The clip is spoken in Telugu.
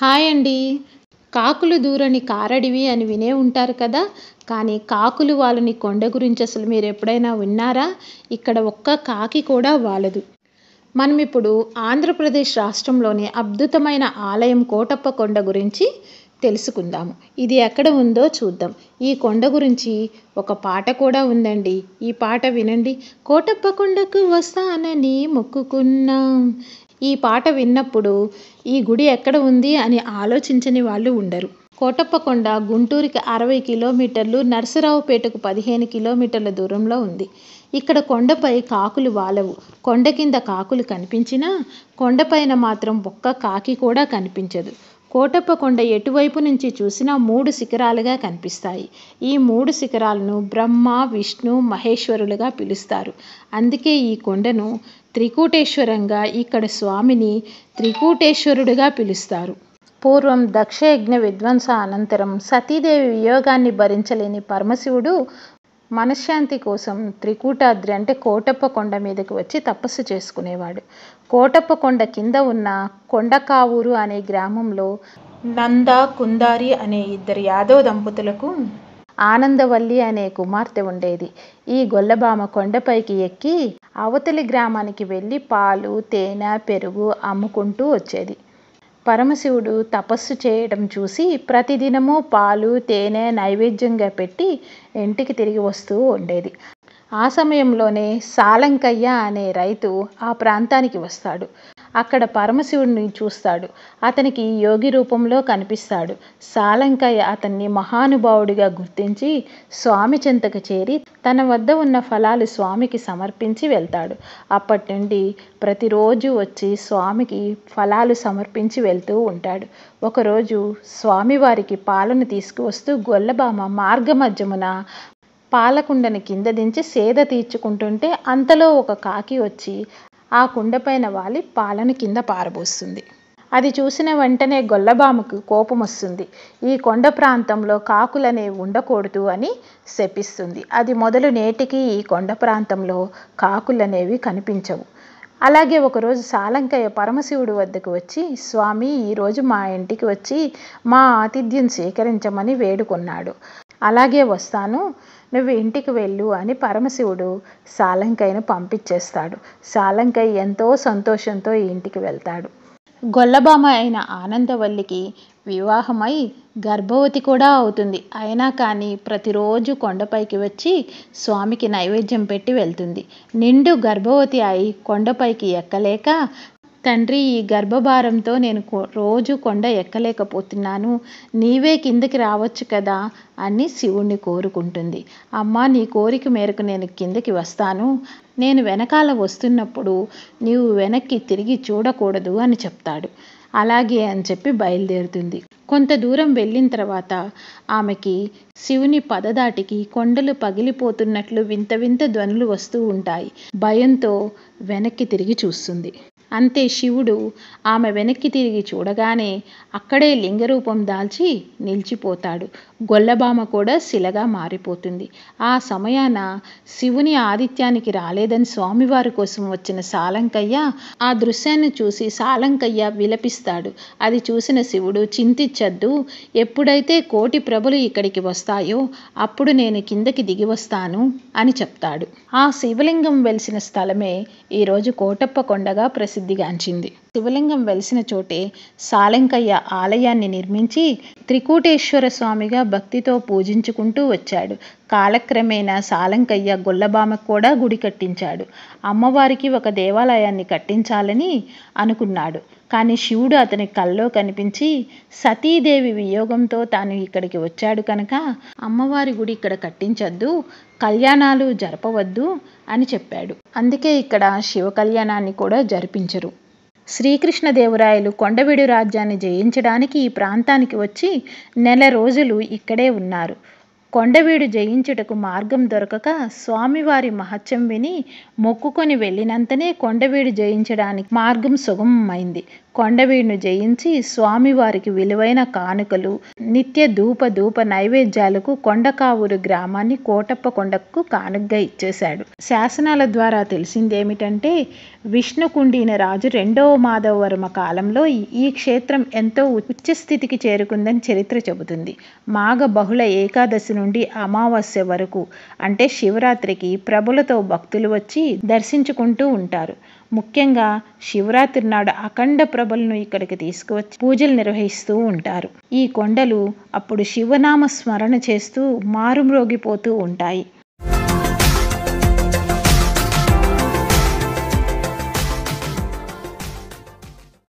హాయ్ అండి కాకులు దూరని కారడివి అని వినే ఉంటారు కదా కానీ కాకులు వాళ్ళని కొండ గురించి అసలు మీరు ఎప్పుడైనా విన్నారా ఇక్కడ ఒక్క కాకి కూడా వాలదు మనం ఇప్పుడు ఆంధ్రప్రదేశ్ రాష్ట్రంలోని అద్భుతమైన ఆలయం కోటప్ప కొండ గురించి తెలుసుకుందాము ఇది ఎక్కడ ఉందో చూద్దాం ఈ కొండ గురించి ఒక పాట కూడా ఉందండి ఈ పాట వినండి కోటప్ప కొండకు వస్తానని మొక్కుకున్నాం ఈ పాట విన్నప్పుడు ఈ గుడి ఎక్కడ ఉంది అని ఆలోచించని వాళ్ళు ఉండరు కోటప్పకొండ గుంటూరుకి అరవై కిలోమీటర్లు నరసరావుపేటకు పదిహేను కిలోమీటర్ల దూరంలో ఉంది ఇక్కడ కొండపై కాకులు వాలవు కొండ కింద కాకులు కనిపించినా కొండపైన మాత్రం ఒక్క కాకి కూడా కనిపించదు కోటప్ప కొండ ఎటువైపు నుంచి చూసినా మూడు శిఖరాలుగా కనిపిస్తాయి ఈ మూడు శిఖరాలను బ్రహ్మ విష్ణు మహేశ్వరులుగా పిలుస్తారు అందుకే ఈ కొండను త్రికూటేశ్వరంగా ఇక్కడ స్వామిని త్రికూటేశ్వరుడుగా పిలుస్తారు పూర్వం దక్షయజ్ఞ విధ్వంస అనంతరం సతీదేవి వియోగాన్ని భరించలేని పరమశివుడు మనశ్శాంతి కోసం త్రికూటాద్రి అంటే కోటప్ప కొండ మీదకి వచ్చి తపస్సు చేసుకునేవాడు కోటప్ప కొండ కింద ఉన్న కొండకావూరు అనే గ్రామంలో నంద కుందారి అనే ఇద్దరు యాదవ దంపతులకు ఆనందవల్లి అనే కుమార్తె ఉండేది ఈ గొల్లబామ కొండపైకి ఎక్కి అవతలి గ్రామానికి వెళ్ళి పాలు తేనె పెరుగు అమ్ముకుంటూ వచ్చేది పరమశివుడు తపస్సు చేయడం చూసి ప్రతిదినము పాలు తేనె నైవేద్యంగా పెట్టి ఇంటికి తిరిగి వస్తూ ఉండేది ఆ సమయంలోనే సాలంకయ్య అనే రైతు ఆ ప్రాంతానికి వస్తాడు అక్కడ పరమశివుడిని చూస్తాడు అతనికి యోగి రూపంలో కనిపిస్తాడు సాలంకాయ అతన్ని మహానుభావుడిగా గుర్తించి స్వామి చింతకు చేరి తన వద్ద ఉన్న ఫలాలు స్వామికి సమర్పించి వెళ్తాడు అప్పటి నుండి ప్రతిరోజు వచ్చి స్వామికి ఫలాలు సమర్పించి వెళ్తూ ఉంటాడు ఒకరోజు స్వామివారికి పాలను తీసుకువస్తూ గొల్లబామ మధ్యమున పాలకుండని కింద దించి సేద తీర్చుకుంటుంటే అంతలో ఒక కాకి వచ్చి ఆ కుండపైన వాలి పాలను కింద పారబోస్తుంది అది చూసిన వెంటనే గొల్లబాముకు కోపం వస్తుంది ఈ కొండ ప్రాంతంలో కాకులనేవి ఉండకూడదు అని శపిస్తుంది అది మొదలు నేటికి ఈ కొండ ప్రాంతంలో కాకులనేవి కనిపించవు అలాగే ఒకరోజు సాలంకయ్య పరమశివుడి వద్దకు వచ్చి స్వామి ఈరోజు మా ఇంటికి వచ్చి మా ఆతిథ్యం స్వీకరించమని వేడుకున్నాడు అలాగే వస్తాను నువ్వు ఇంటికి వెళ్ళు అని పరమశివుడు సాలంకైను పంపించేస్తాడు సాలంకై ఎంతో సంతోషంతో ఇంటికి వెళ్తాడు గొల్లబామ అయిన ఆనందవల్లికి వివాహమై గర్భవతి కూడా అవుతుంది అయినా కానీ ప్రతిరోజు కొండపైకి వచ్చి స్వామికి నైవేద్యం పెట్టి వెళ్తుంది నిండు గర్భవతి అయి కొండపైకి ఎక్కలేక తండ్రి ఈ గర్భభారంతో నేను రోజు కొండ ఎక్కలేకపోతున్నాను నీవే కిందకి రావచ్చు కదా అని శివుణ్ణి కోరుకుంటుంది అమ్మ నీ కోరిక మేరకు నేను కిందకి వస్తాను నేను వెనకాల వస్తున్నప్పుడు నీవు వెనక్కి తిరిగి చూడకూడదు అని చెప్తాడు అలాగే అని చెప్పి బయలుదేరుతుంది కొంత దూరం వెళ్ళిన తర్వాత ఆమెకి శివుని పదదాటికి కొండలు పగిలిపోతున్నట్లు వింత వింత ధ్వనులు వస్తూ ఉంటాయి భయంతో వెనక్కి తిరిగి చూస్తుంది అంతే శివుడు ఆమె వెనక్కి తిరిగి చూడగానే అక్కడే లింగరూపం దాల్చి నిలిచిపోతాడు గొల్లభామ కూడా శిలగా మారిపోతుంది ఆ సమయాన శివుని ఆదిత్యానికి రాలేదని స్వామివారి కోసం వచ్చిన సాలంకయ్య ఆ దృశ్యాన్ని చూసి సాలంకయ్య విలపిస్తాడు అది చూసిన శివుడు చింతించద్దు ఎప్పుడైతే కోటి ప్రభులు ఇక్కడికి వస్తాయో అప్పుడు నేను కిందకి దిగి వస్తాను అని చెప్తాడు ఆ శివలింగం వెలిసిన స్థలమే ఈరోజు కోటప్ప కొండగా ప్రసిద్ధిగాంచింది శివలింగం వెలిసిన చోటే సాలెంకయ్య ఆలయాన్ని నిర్మించి త్రికూటేశ్వర స్వామిగా భక్తితో పూజించుకుంటూ వచ్చాడు కాలక్రమేణా సాలంకయ్య గొల్లబామకు కూడా గుడి కట్టించాడు అమ్మవారికి ఒక దేవాలయాన్ని కట్టించాలని అనుకున్నాడు కానీ శివుడు అతని కల్లో కనిపించి సతీదేవి వియోగంతో తాను ఇక్కడికి వచ్చాడు కనుక అమ్మవారి గుడి ఇక్కడ కట్టించద్దు కళ్యాణాలు జరపవద్దు అని చెప్పాడు అందుకే ఇక్కడ శివ కళ్యాణాన్ని కూడా జరిపించరు శ్రీకృష్ణదేవరాయలు కొండవీడు రాజ్యాన్ని జయించడానికి ఈ ప్రాంతానికి వచ్చి నెల రోజులు ఇక్కడే ఉన్నారు కొండవీడు జయించుటకు మార్గం దొరకక స్వామివారి మహత్యం విని మొక్కుకొని వెళ్ళినంతనే కొండవీడు జయించడానికి మార్గం సుగమమైంది కొండవీడును జయించి స్వామివారికి విలువైన కానుకలు, నిత్య ధూప ధూప నైవేద్యాలకు కొండకావూరు గ్రామాన్ని కోటప్ప కొండకు కానుకగా ఇచ్చేశాడు. శాసనాల ద్వారా తెలిసిందేమిటంటే విష్ణుకుండిన రాజు రెండవ మాధవవర్మ కాలంలో ఈ క్షేత్రం ఎంతో ఉచ్చస్థితికి చేరుకుందని చరిత్ర చెబుతుంది. మాఘ బహుళ ఏకాదశి నుండి అమావాస్య వరకు అంటే శివరాత్రికి ప్రభులతో భక్తులు వచ్చి దర్శించుకుంటూ ఉంటారు. ముఖ్యంగా శివరాత్రి నాడు అఖండ ప్రభలను ఇక్కడికి తీసుకువచ్చి పూజలు నిర్వహిస్తూ ఉంటారు ఈ కొండలు అప్పుడు శివనామ స్మరణ చేస్తూ మారుమ్రోగిపోతూ ఉంటాయి